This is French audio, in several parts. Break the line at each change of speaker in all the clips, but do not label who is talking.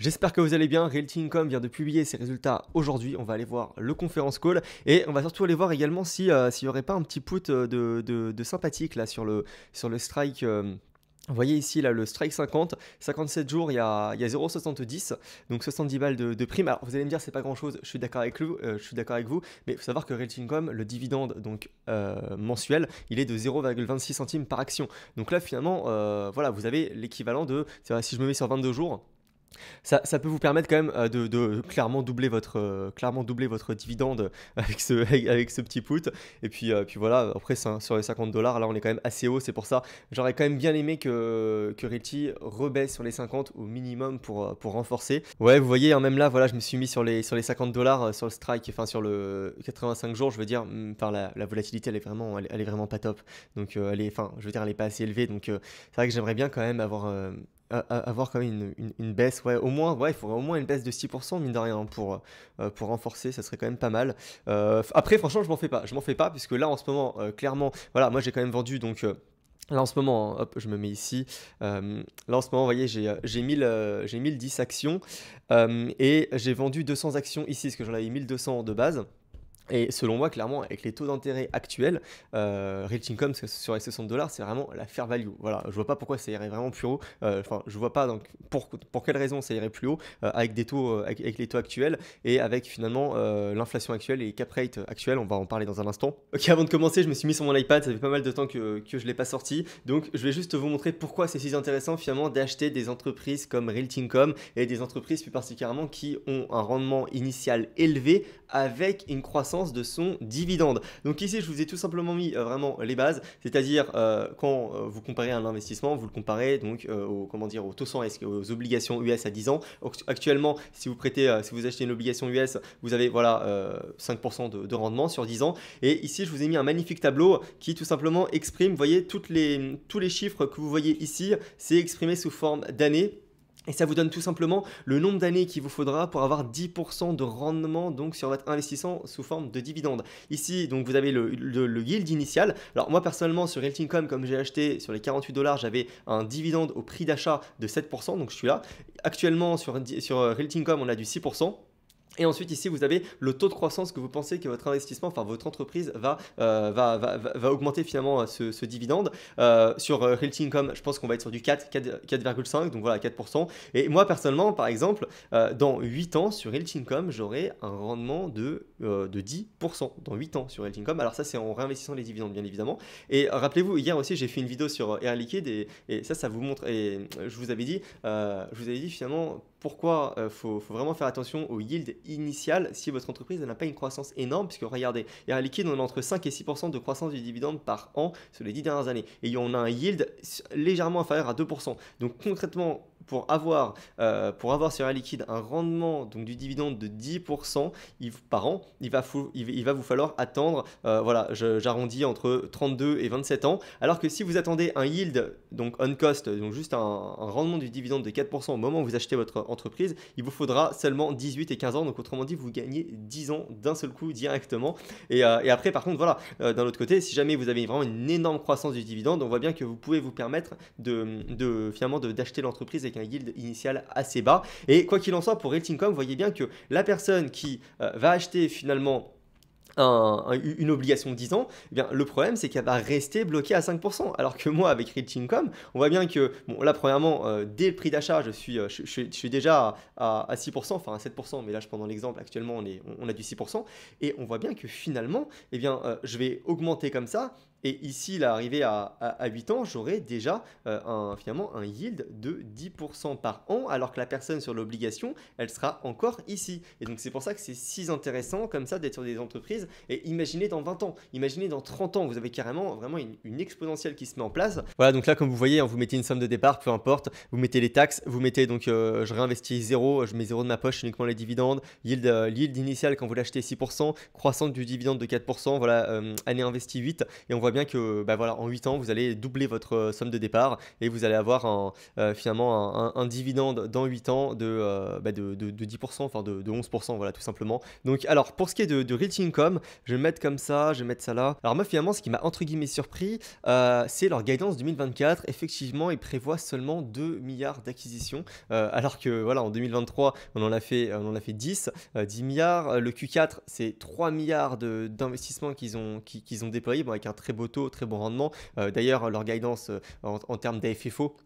J'espère que vous allez bien. Realty Income vient de publier ses résultats aujourd'hui. On va aller voir le conférence call et on va surtout aller voir également euh, s'il n'y aurait pas un petit put euh, de, sympathique là sur le, sur le strike. Euh, vous voyez ici là le strike 50, 57 jours, il y a, 0,70, donc 70 balles de, prime. Alors vous allez me dire c'est pas grand chose, je suis d'accord avec vous, je suis d'accord avec vous, mais il faut savoir que Realty Income, le dividende donc mensuel, il est de 0,26 centimes par action. Donc là finalement, voilà, vous avez l'équivalent de, si je me mets sur 22 jours, ça, peut vous permettre quand même euh, de, clairement, doubler votre, euh, clairement doubler votre dividende avec ce, petit put. Et puis, euh, voilà, après sur les 50 dollars, là on est quand même assez haut, c'est pour ça. J'aurais quand même bien aimé que, que Realty rebaisse sur les 50 au minimum pour, renforcer. Ouais, vous voyez, en hein, même là, voilà, je me suis mis sur les, sur les 50 dollars, sur le strike, enfin sur le 85 jours, je veux dire, hmm, la, volatilité, elle est, vraiment, elle, est vraiment pas top. Donc, elle est, enfin, je veux dire, elle est pas assez élevée. Donc, c'est vrai que j'aimerais bien quand même avoir avoir quand même une, baisse, ouais, au moins, ouais, il faudrait au moins une baisse de 6%, mine de rien, hein, pour, euh, pour renforcer, ça serait quand même pas mal. Euh, après, franchement, je m'en fais pas, je m'en fais pas, puisque là, en ce moment, euh, clairement, voilà, moi j'ai quand même vendu, donc... Là en ce moment, hein, hop, je me mets ici. là en ce moment, vous voyez, j'ai 1010 actions et j'ai vendu 200 actions ici, parce que j'en avais 1200 de base. Et selon moi, clairement, avec les taux d'intérêt actuels, euh, Income sur les 60 dollars, c'est vraiment la fair value. Voilà, je vois pas pourquoi ça irait vraiment plus haut. Euh, enfin, je vois pas donc pour, pour quelle raison ça irait plus haut euh, avec des taux euh, avec, les taux actuels et avec finalement l'inflation actuelle et les cap rates actuels. On va en parler dans un instant. Ok, avant de commencer, je me suis mis sur mon iPad. Ça fait pas mal de temps que, que je l'ai pas sorti, donc je vais juste vous montrer pourquoi c'est si intéressant finalement d'acheter des entreprises comme Realty Income et des entreprises plus particulièrement qui ont un rendement initial élevé avec une croissance de son dividende. Donc ici, je vous ai tout simplement mis euh, vraiment les bases, c'est-à-dire euh, quand euh, vous comparez un investissement, vous le comparez donc au, comment dire, au taux 100 aux obligations US à 10 ans. Actuellement, si vous prêtez, si vous achetez une obligation US, vous avez voilà 5% de, rendement sur 10 ans. Et ici, je vous ai mis un magnifique tableau qui tout simplement exprime, vous voyez, toutes les, tous les chiffres que vous voyez ici, c'est exprimé sous forme d'années et ça vous donne tout simplement le nombre d'années qu'il vous faudra pour avoir 10% de rendement donc sur votre investissement sous forme de dividende. Ici, donc vous avez le, yield initial. Alors moi personnellement sur Realty.com, comme j'ai acheté sur les 48 dollars, j'avais un dividende au prix d'achat de 7%, donc je suis là. Actuellement sur, sur Realty.com, on a du 6%. Et ensuite, ici, vous avez le taux de croissance que vous pensez que votre investissement, enfin votre entreprise, va, euh, va, va, va, augmenter finalement euh, ce, dividende. Euh, sur Realty Income, je pense qu'on va être sur du 4, 4,5, donc voilà, 4%. Et moi, personnellement, par exemple, dans 8 ans, sur Realty Income, j'aurai un rendement de, de 10%. Dans 8 ans, sur Realty Income. Alors ça, c'est en réinvestissant les dividendes, bien évidemment. Et rappelez-vous, hier aussi, j'ai fait une vidéo sur Air Liquide et, et, ça, ça vous montre, et je vous avais dit, je vous avais dit finalement pourquoi euh, faut, vraiment faire attention au yield initial si votre entreprise n'a pas une croissance énorme, puisque regardez, il y un liquide, on a entre 5 et 6% de croissance du dividende par an sur les 10 dernières années, et on a un yield légèrement inférieur à 2%. Donc concrètement, pour avoir, euh, pour avoir sur un Liquide un rendement donc, du dividende de 10% par an, il va, il, va vous falloir attendre, euh, voilà, j'arrondis entre 32 et 27 ans. Alors que si vous attendez un yield, donc on cost, donc juste un, rendement du dividende de 4% au moment où vous achetez votre entreprise, il vous faudra seulement 18 et 15 ans. Donc autrement dit, vous gagnez 10 ans d'un seul coup directement. Et, euh, après, par contre, voilà, d'un autre côté, si jamais vous avez vraiment une énorme croissance du dividende, on voit bien que vous pouvez vous permettre de, de finalement d'acheter l'entreprise avec un yield initial assez bas. Et quoi qu'il en soit, pour Rating.com, vous voyez bien que la personne qui euh, va acheter finalement une obligation de 10 ans, eh bien, le problème c'est qu'elle va rester bloquée à 5%. Alors que moi, avec Realty.com, on voit bien que, bon, là, premièrement, euh, dès le prix d'achat, je suis, euh, je, suis déjà à, 6%, enfin à 7%, mais là, je prends dans l'exemple, actuellement, on, est, on, a du 6%, et on voit bien que finalement, eh bien, je vais augmenter comme ça et ici, là, arrivé à, à, 8 ans, j'aurai déjà euh, un, finalement un yield de 10% par an, alors que la personne sur l'obligation, elle sera encore ici. Et donc c'est pour ça que c'est si intéressant comme ça d'être sur des entreprises. Et imaginez dans 20 ans, imaginez dans 30 ans, vous avez carrément vraiment une, exponentielle qui se met en place. Voilà, donc là, comme vous voyez, hein, vous mettez une somme de départ, peu importe, vous mettez les taxes, vous mettez donc, euh, je réinvestis 0, je mets 0 de ma poche, uniquement les dividendes, yield, euh, yield initial quand vous l'achetez 6%, croissance du dividende de 4%, voilà, année investie 8, et on voit bien que bah voilà, en 8 ans, vous allez doubler votre euh, somme de départ et vous allez avoir un, euh, finalement un, dividende dans 8 ans de, 10%, euh, bah enfin de, 11%, voilà, tout simplement. Donc, alors, pour ce qui est de, de Income, je vais mettre comme ça, je vais mettre ça là. Alors, moi, finalement, ce qui m'a entre guillemets surpris, c'est leur guidance 2024. Effectivement, ils prévoient seulement 2 milliards d'acquisitions, alors que, voilà, en 2023, on en a fait, on en a fait 10, 10 milliards. Le Q4, c'est 3 milliards d'investissements qu'ils ont, qu'ils ont déployés, bon, avec un très très bon rendement. Euh, d'ailleurs, leur guidance euh, en, en termes d'AFFO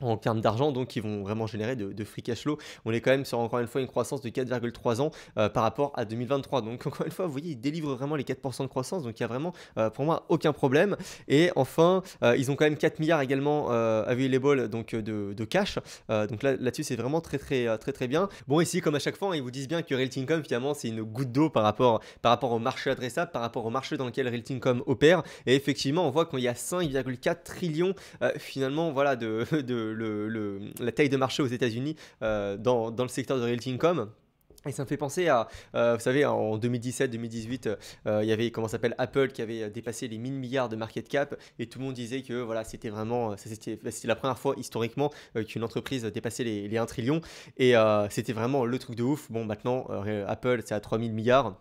en termes d'argent, donc ils vont vraiment générer de, free cash flow. On est quand même sur encore une fois une croissance de 4,3 ans euh, par rapport à 2023. Donc encore une fois, vous voyez, ils délivrent vraiment les 4% de croissance, donc il n'y a vraiment euh, pour moi aucun problème. Et enfin, euh, ils ont quand même 4 milliards également available donc de, de cash. donc là, là-dessus, c'est vraiment très très très très bien. Bon, ici, comme à chaque fois, hein, ils vous disent bien que Income finalement c'est une goutte d'eau par rapport par rapport au marché adressable, par rapport au marché dans lequel Income opère. Et effectivement, on voit qu'il y a 5,4 trillions finalement voilà de, de le, la taille de marché aux États-Unis euh, dans, dans, le secteur de Realty Income. Et ça me fait penser à, euh, vous savez, en 2017-2018, euh, il y avait, comment s'appelle, Apple qui avait dépassé les 1000 milliards de market cap et tout le monde disait que voilà, c'était vraiment, bah, c'était la première fois historiquement qu'une entreprise dépassait les, les 1 trillion et c'était vraiment le truc de ouf. Bon, maintenant, Apple, c'est à 3000 milliards.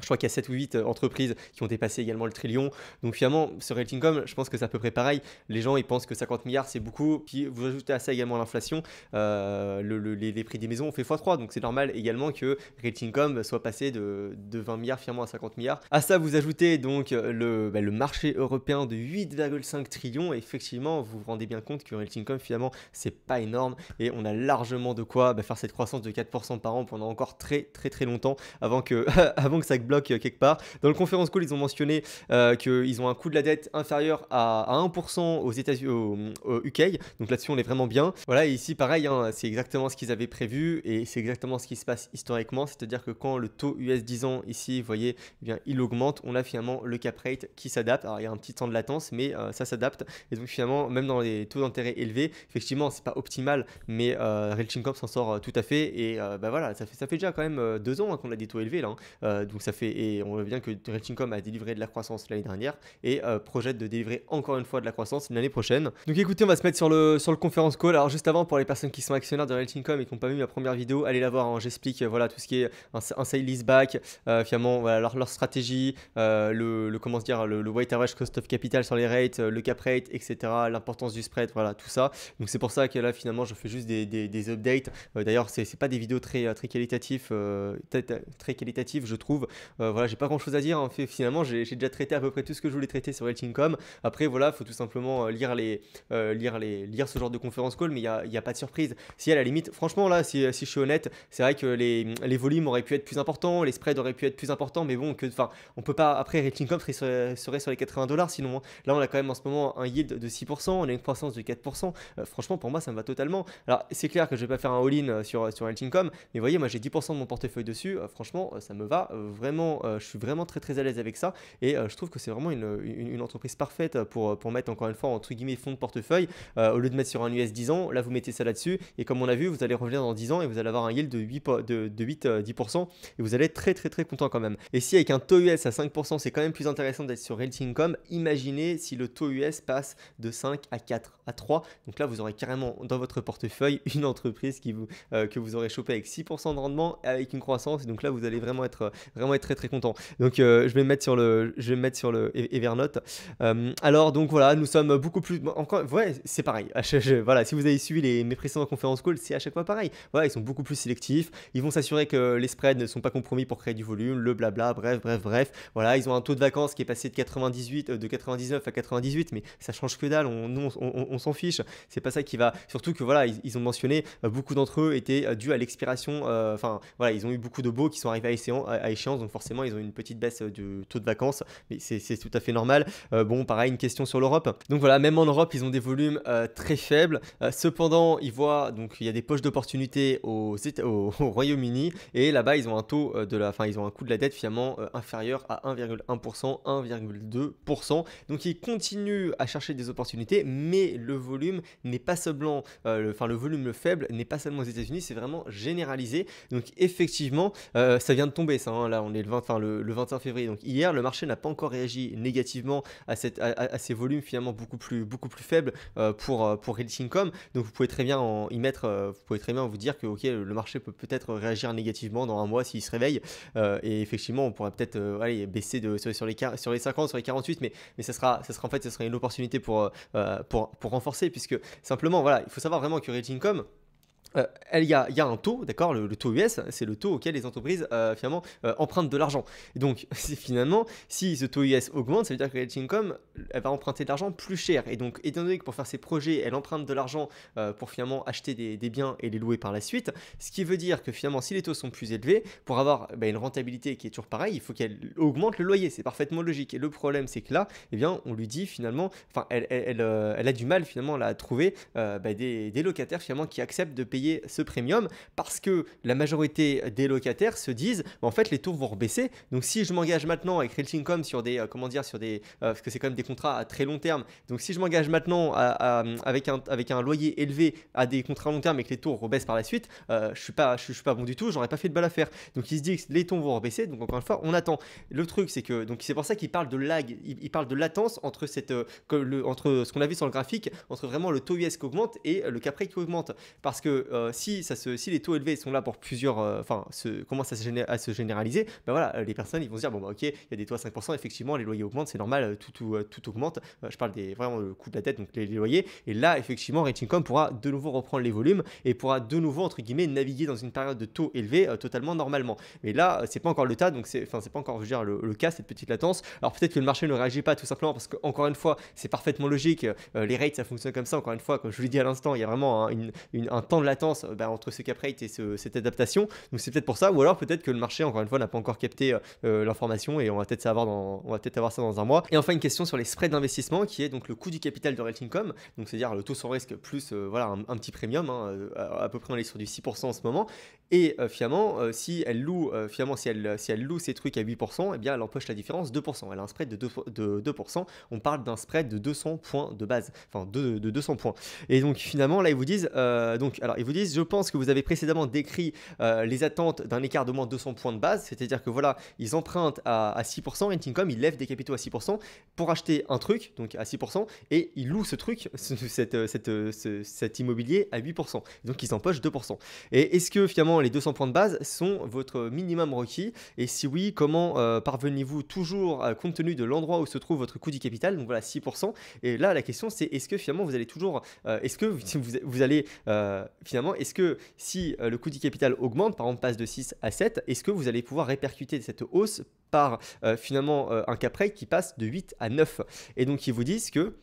Je crois qu'il y a 7 ou 8 euh, entreprises qui ont dépassé également le trillion. Donc finalement, ce rating je pense que c'est à peu près pareil. Les gens, ils pensent que 50 milliards, c'est beaucoup. Puis vous ajoutez à ça également l'inflation. Euh, les, prix des maisons ont fait x3. Donc c'est normal également que rating soit passé de, 20 milliards finalement à 50 milliards. À ça, vous ajoutez donc le, bah, marché européen de 8,5 trillions. effectivement, vous vous rendez bien compte que Ratingcom finalement, c'est pas énorme. Et on a largement de quoi bah, faire cette croissance de 4% par an pendant encore très très très longtemps avant que, avant que ça euh, quelque part. Dans le conférence call, ils ont mentionné euh, qu'ils ont un coût de la dette inférieur à, 1% aux États unis au UK. Donc là-dessus, on est vraiment bien. Voilà, ici, pareil, hein, c'est exactement ce qu'ils avaient prévu et c'est exactement ce qui se passe historiquement. C'est-à-dire que quand le taux US 10 ans ici, vous voyez, eh bien, il augmente, on a finalement le cap rate qui s'adapte. Alors, il y a un petit temps de latence, mais euh, ça s'adapte. Et donc, finalement, même dans les taux d'intérêt élevés, effectivement, c'est pas optimal, mais euh, s'en sort tout à fait. Et ben voilà, ça fait, ça fait déjà quand même deux ans hein, qu'on a des taux élevés là. Hein. donc, ça fait et, on voit bien que Income a délivré de la croissance l'année dernière et euh, projette de délivrer encore une fois de la croissance l'année prochaine. Donc écoutez, on va se mettre sur le, sur le conference call. Alors juste avant, pour les personnes qui sont actionnaires de Income et qui n'ont pas vu ma première vidéo, allez la voir. Hein. J'explique euh, voilà, tout ce qui est un, sale back euh, finalement leur, stratégie, le, le, comment dire, le, average cost of capital sur les rates, le cap rate, etc. L'importance du spread, voilà tout ça. Donc c'est pour ça que là finalement je fais juste des, des, des updates. D'ailleurs, c'est pas des vidéos très, très très qualitatives je trouve. Euh, voilà, j'ai pas grand chose à dire. En hein. fait, finalement, j'ai déjà traité à peu près tout ce que je voulais traiter sur comme Après, voilà, faut tout simplement euh, lire les, euh, lire les, lire ce genre de conférence call, mais il n'y a, pas de surprise. Si à la limite, franchement, là, si, si je suis honnête, c'est vrai que les, volumes auraient pu être plus importants, les spreads auraient pu être plus importants, mais bon, que, enfin, on peut pas. Après, comme serait, serait, sur les 80 dollars sinon. Hein. Là, on a quand même en ce moment un yield de 6%, on a une croissance de 4%. franchement, pour moi, ça me va totalement. Alors, c'est clair que je vais pas faire un all-in sur, sur comme mais voyez, moi, j'ai 10% de mon portefeuille dessus. franchement, ça me va vraiment euh, je suis vraiment très très à l'aise avec ça et euh, je trouve que c'est vraiment une, entreprise parfaite euh, pour, mettre encore une fois entre guillemets fonds de portefeuille. au lieu de mettre sur un US 10 ans, là vous mettez ça là-dessus et comme on a vu, vous allez revenir dans 10 ans et vous allez avoir un yield de 8, de, 8 10% et vous allez être très très très content quand même. Et si avec un taux US à 5%, c'est quand même plus intéressant d'être sur Realty Income, imaginez si le taux US passe de 5 à 4 à 3. Donc là, vous aurez carrément dans votre portefeuille une entreprise qui vous, euh, que vous aurez chopé avec 6% de rendement avec une croissance. Donc là, vous allez vraiment être, euh, vraiment être très très content. Donc euh, je vais me mettre sur le, je vais mettre sur le Evernote. alors donc voilà, nous sommes beaucoup plus. Encore, ouais, c'est pareil. voilà, si vous avez suivi les, mes précédentes conférences call, c'est à chaque fois pareil. Voilà, ils sont beaucoup plus sélectifs. Ils vont s'assurer que les spreads ne sont pas compromis pour créer du volume, le blabla, bref, bref, bref. Voilà, ils ont un taux de vacances qui est passé de 98, de 99 à 98, mais ça change que dalle. On, nous, on s'en fiche. C'est pas ça qui va. Surtout que voilà, ils, ont mentionné euh, beaucoup d'entre eux étaient euh, dus à l'expiration. Euh, enfin voilà, ils ont eu beaucoup de beaux qui sont arrivés à échéance, donc forcément ils ont une petite baisse du taux de vacances, mais c'est tout à fait normal. bon, pareil, une question sur l'Europe. Donc voilà, même en Europe, ils ont des volumes très faibles. cependant, ils voient donc il y a des poches d'opportunités au, au, Royaume-Uni et là-bas ils ont un taux de la, fin ils ont un coût de la dette finalement inférieur à 1,1%, 1,2%. Donc ils continuent à chercher des opportunités, mais le le volume n'est pas seulement, euh, enfin le volume le faible n'est pas seulement aux États-Unis, c'est vraiment généralisé. Donc effectivement, euh, ça vient de tomber, ça. Hein. là, on est le, 20, enfin, le, 21 février. Donc hier, le marché n'a pas encore réagi négativement à, cette, à, ces volumes finalement beaucoup plus, beaucoup plus faibles euh, pour pour Realty Donc vous pouvez très bien en y mettre, vous pouvez très bien vous dire que ok, le marché peut peut-être réagir négativement dans un mois s'il se réveille. et effectivement, on pourrait peut-être aller baisser de sur, les sur les 50, sur les 48, mais mais ça sera, ça sera en fait, ça sera une opportunité pour pour pour puisque simplement, voilà, il faut savoir vraiment que Rating.com euh, il y, a, y, a un taux, d'accord le, taux US, c'est le taux auquel les entreprises euh, finalement euh, empruntent de l'argent. donc, finalement, si ce taux US augmente, ça veut dire que Hitchcom, elle va emprunter de l'argent plus cher. Et donc, étant donné que pour faire ses projets, elle emprunte de l'argent pour finalement acheter des, des, biens et les louer par la suite, ce qui veut dire que finalement, si les taux sont plus élevés, pour avoir bah, une rentabilité qui est toujours pareille, il faut qu'elle augmente le loyer. C'est parfaitement logique. Et le problème, c'est que là, eh bien, on lui dit finalement, enfin, elle, elle, elle, a du mal finalement à trouver bah, des, des locataires finalement qui acceptent de payer ce premium parce que la majorité des locataires se disent bah, en fait les taux vont rebaisser. Donc si je m'engage maintenant avec Income sur des euh, comment dire sur des euh, parce que c'est quand même des contrats à très long terme. Donc si je m'engage maintenant avec un avec un loyer élevé à des contrats à long terme et que les taux rebaissent par la suite, euh, je suis pas je, suis pas bon du tout, j'aurais pas fait de à faire Donc il se dit que les taux vont rebaisser. Donc encore une fois, on attend. Le truc c'est que donc c'est pour ça qu'il parle de lag, il, parlent parle de latence entre cette le, entre ce qu'on a vu sur le graphique, entre vraiment le taux US qui augmente et le Capri qui augmente parce que euh, si, ça les taux élevés sont là pour plusieurs, euh, enfin, commencent à se, se généraliser, ben voilà, les personnes, ils vont se dire, bon, bah, ok, il y a des taux à 5%, effectivement, les loyers augmentent, c'est normal, tout, tout, euh, augmente. je parle des, vraiment le coût de la dette, donc les, loyers. Et là, effectivement, Ratingcom pourra de nouveau reprendre les volumes et pourra de nouveau, entre guillemets, naviguer dans une période de taux élevés totalement normalement. Mais là, c'est pas encore le tas, donc c'est, enfin, c'est pas encore, je veux dire, le, cas, cette petite latence. Alors peut-être que le marché ne réagit pas tout simplement parce que, encore une fois, c'est parfaitement logique. les rates, ça fonctionne comme ça. Encore une fois, comme je vous l'ai dit à l'instant, il y a vraiment un temps de latence euh, bah, entre ce cap rate et cette adaptation. Donc c'est peut-être pour ça, ou alors peut-être que le marché, encore une fois, n'a pas encore capté euh, euh, l'information et on va peut-être savoir dans, avoir ça dans un mois. Et enfin une question sur les spreads d'investissement qui est donc le coût du capital de Income, donc c'est-à-dire le taux sans risque plus voilà un, petit premium, hein, à, peu près on est sur du 6% en ce moment. Et finalement, si elle loue, finalement si elle si elle loue ses trucs à 8%, et eh bien elle empoche la différence 2%. Elle a un spread de 2%. De 2% on parle d'un spread de 200 points de base, enfin de, de, 200 points. Et donc finalement là ils vous disent donc alors vous disent Je pense que vous avez précédemment décrit euh, les attentes d'un écart de moins 200 points de base, c'est-à-dire que voilà, ils empruntent à, 6%, Rentingcom, ils lèvent des capitaux à 6% pour acheter un truc, donc à 6%, et ils louent ce truc, cette, euh, cette, euh, cet immobilier à 8%. Donc ils empochent 2%. Et est-ce que finalement les 200 points de base sont votre minimum requis Et si oui, comment parvenez-vous toujours, compte tenu de l'endroit où se trouve votre coût du capital, donc voilà 6%, et là la question c'est est-ce que finalement vous allez toujours, est-ce que vous, vous allez finalement est-ce que si euh, le coût du capital augmente, par exemple passe de 6 à 7, est-ce que vous allez pouvoir répercuter cette hausse par euh, finalement euh, un cap rate qui passe de 8 à 9 Et donc ils vous disent que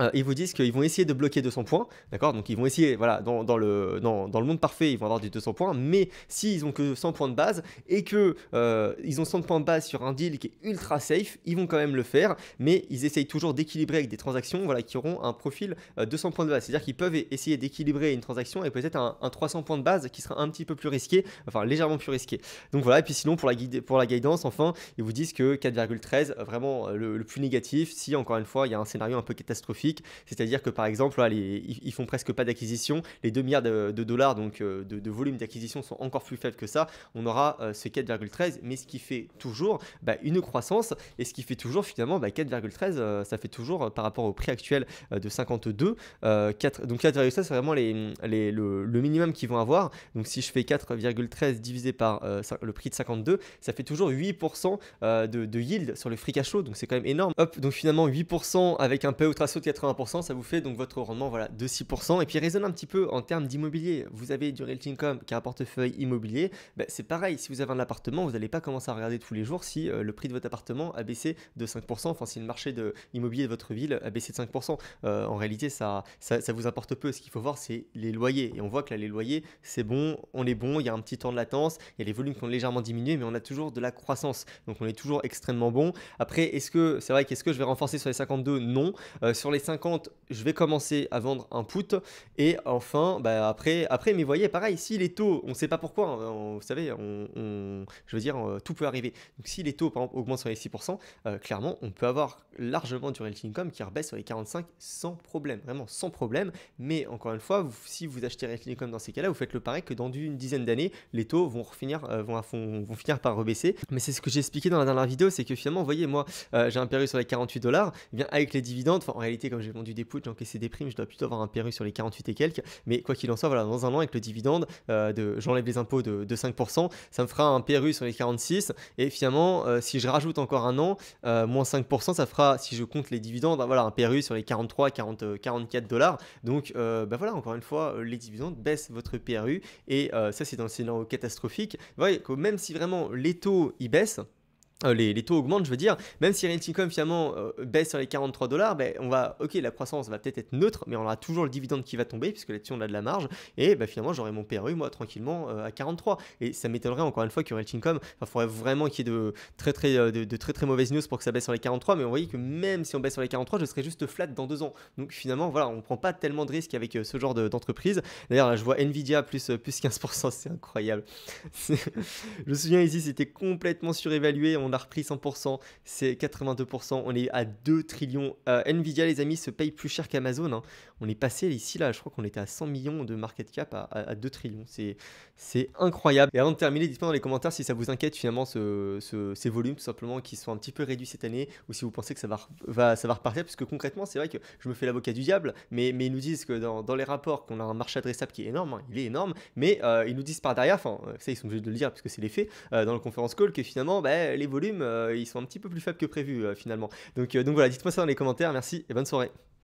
euh, ils vous disent qu'ils vont essayer de bloquer 200 points, d'accord Donc ils vont essayer, voilà, dans, le, dans, le monde parfait, ils vont avoir du 200 points, mais s'ils n'ont ont que 100 points de base et qu'ils euh, ont 100 points de base sur un deal qui est ultra safe, ils vont quand même le faire, mais ils essayent toujours d'équilibrer avec des transactions, voilà, qui auront un profil 200 euh, points de base. C'est-à-dire qu'ils peuvent essayer d'équilibrer une transaction et peut-être un, 300 points de base qui sera un petit peu plus risqué, enfin légèrement plus risqué. Donc voilà, et puis sinon pour la, pour la guidance, enfin, ils vous disent que 4,13, vraiment le plus négatif, si encore une fois il y a un scénario un peu catastrophique c'est-à-dire que par exemple, là, ils font presque pas d'acquisition. Les 2 milliards de, dollars donc, euh, de, volume d'acquisition sont encore plus faibles que ça. On aura euh, ce 4,13, mais ce qui fait toujours bah, une croissance. Et ce qui fait toujours finalement 4,13, bah, euh, ça fait toujours par rapport au prix actuel de 52. 4, donc 4,13, c'est vraiment les, le, minimum qu'ils vont avoir. Donc si je fais 4,13 divisé par le prix de 52, ça fait toujours 8% de, yield sur le free cash Donc c'est quand même énorme. Hop, donc finalement 8% avec un payout ultra sauté. 80%, ça vous fait donc votre rendement voilà, de 6%. Et puis résonne un petit peu en termes d'immobilier. Vous avez du Realty Income qui a un portefeuille immobilier, ben, c'est pareil, si vous avez un appartement, vous n'allez pas commencer à regarder tous les jours si euh, le prix de votre appartement a baissé de 5%, enfin si le marché de immobilier de votre ville a baissé de 5%. Euh, en réalité, ça, ça, vous importe peu. Ce qu'il faut voir, c'est les loyers. Et on voit que là, les loyers, c'est bon, on est bon, il y a un petit temps de latence, il y a les volumes qui ont légèrement diminué, mais on a toujours de la croissance. Donc on est toujours extrêmement bon. Après, est-ce que c'est vrai qu'est-ce que je vais renforcer sur les 52 Non. Euh, sur les 50, je vais commencer à vendre un put. Et enfin, bah, après, après, mais voyez, pareil, si les taux, on sait pas pourquoi, hein, vous savez, on, je veux dire, euh, tout peut arriver. Donc si les taux, par exemple, augmentent sur les 6%, euh, clairement, on peut avoir largement du realty income qui rebaisse sur les 45 sans problème, vraiment sans problème. Mais encore une fois, si vous achetez realty income dans ces cas-là, vous faites le pareil que dans une dizaine d'années, les taux vont, finir, euh, vont, vont, finir par rebaisser. Mais c'est ce que j'ai expliqué dans la dernière vidéo, c'est que finalement, voyez, moi, j'ai un péril sur les 48 dollars, eh bien avec les dividendes, en réalité, comme j'ai vendu des poutres, j'ai encaissé des primes, je dois plutôt avoir un PRU sur les 48 et quelques. Mais quoi qu'il en soit, voilà, dans un an, avec le dividende, euh, j'enlève les impôts de, 5%, ça me fera un PRU sur les 46. Et finalement, euh, si je rajoute encore un an, euh, moins 5%, ça fera, si je compte les dividendes, bah voilà, un PRU sur les 43, 40, 44 dollars. Donc, ben voilà, encore une fois, les dividendes baissent votre PRU. Et ça, c'est dans le scénario catastrophique. Vous voyez que même si vraiment les taux, ils baissent, euh, les, taux augmentent, je veux dire, même si Income finalement euh, baisse sur les 43 dollars, ben, on va, ok, la croissance va peut-être être neutre, mais on aura toujours le dividende qui va tomber, puisque là-dessus on a de la marge, et ben, finalement j'aurai mon PRU, e, moi, tranquillement, euh, à 43. Et ça m'étonnerait encore une fois que Income, il faudrait vraiment qu'il y ait de très très, de, très très mauvaises news pour que ça baisse sur les 43, mais on voyez que même si on baisse sur les 43, je serai juste flat dans deux ans. Donc finalement, voilà, on prend pas tellement de risques avec ce genre d'entreprise. D'ailleurs, là, je vois Nvidia plus, plus 15%, c'est incroyable. je me souviens ici, c'était complètement surévalué, a repris 100%, c'est 82%, on est à 2 trillions. Euh, Nvidia, les amis, se paye plus cher qu'Amazon. Hein. On est passé ici, là, je crois qu'on était à 100 millions de market cap à, 2 trillions. C'est incroyable. Et avant de terminer, dites-moi dans les commentaires si ça vous inquiète finalement ce, ce, ces volumes tout simplement qui sont un petit peu réduits cette année ou si vous pensez que ça va, ça va repartir. Parce que concrètement, c'est vrai que je me fais l'avocat du diable, mais, mais ils nous disent que dans, les rapports qu'on a un marché adressable qui est énorme, hein, il est énorme, mais euh, ils nous disent par derrière, enfin, euh, ça ils sont obligés de le dire parce c'est les faits, dans le conférence call que finalement, bah, les volumes euh, ils sont un petit peu plus faibles que prévu euh, finalement. Donc, euh, donc voilà, dites-moi ça dans les commentaires. Merci et bonne soirée.